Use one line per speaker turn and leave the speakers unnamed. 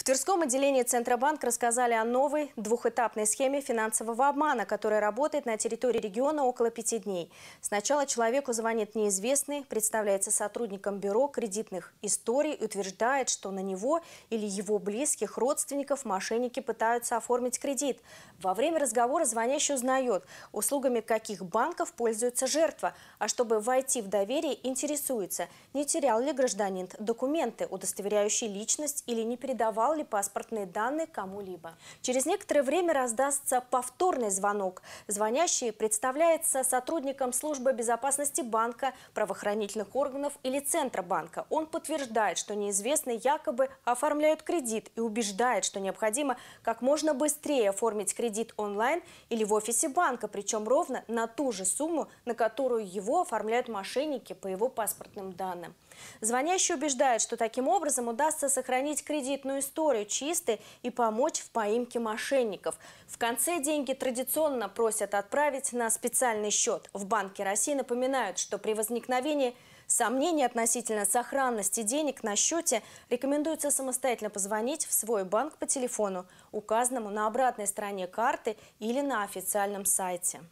В Тверском отделении Центробанк рассказали о новой двухэтапной схеме финансового обмана, которая работает на территории региона около пяти дней. Сначала человеку звонит неизвестный, представляется сотрудником бюро кредитных историй утверждает, что на него или его близких родственников мошенники пытаются оформить кредит. Во время разговора звонящий узнает, услугами каких банков пользуется жертва, а чтобы войти в доверие, интересуется, не терял ли гражданин документы, удостоверяющие личность или не передавал передавал ли паспортные данные кому-либо. Через некоторое время раздастся повторный звонок. Звонящий представляется сотрудником службы безопасности банка, правоохранительных органов или центра банка. Он подтверждает, что неизвестные якобы оформляют кредит и убеждает, что необходимо как можно быстрее оформить кредит онлайн или в офисе банка, причем ровно на ту же сумму, на которую его оформляют мошенники по его паспортным данным. Звонящий убеждает, что таким образом удастся сохранить кредитную историю, территорию чистой и помочь в поимке мошенников. В конце деньги традиционно просят отправить на специальный счет. В Банке России напоминают, что при возникновении Сомнений относительно сохранности денег на счете рекомендуется самостоятельно позвонить в свой банк по телефону, указанному на обратной стороне карты или на официальном сайте.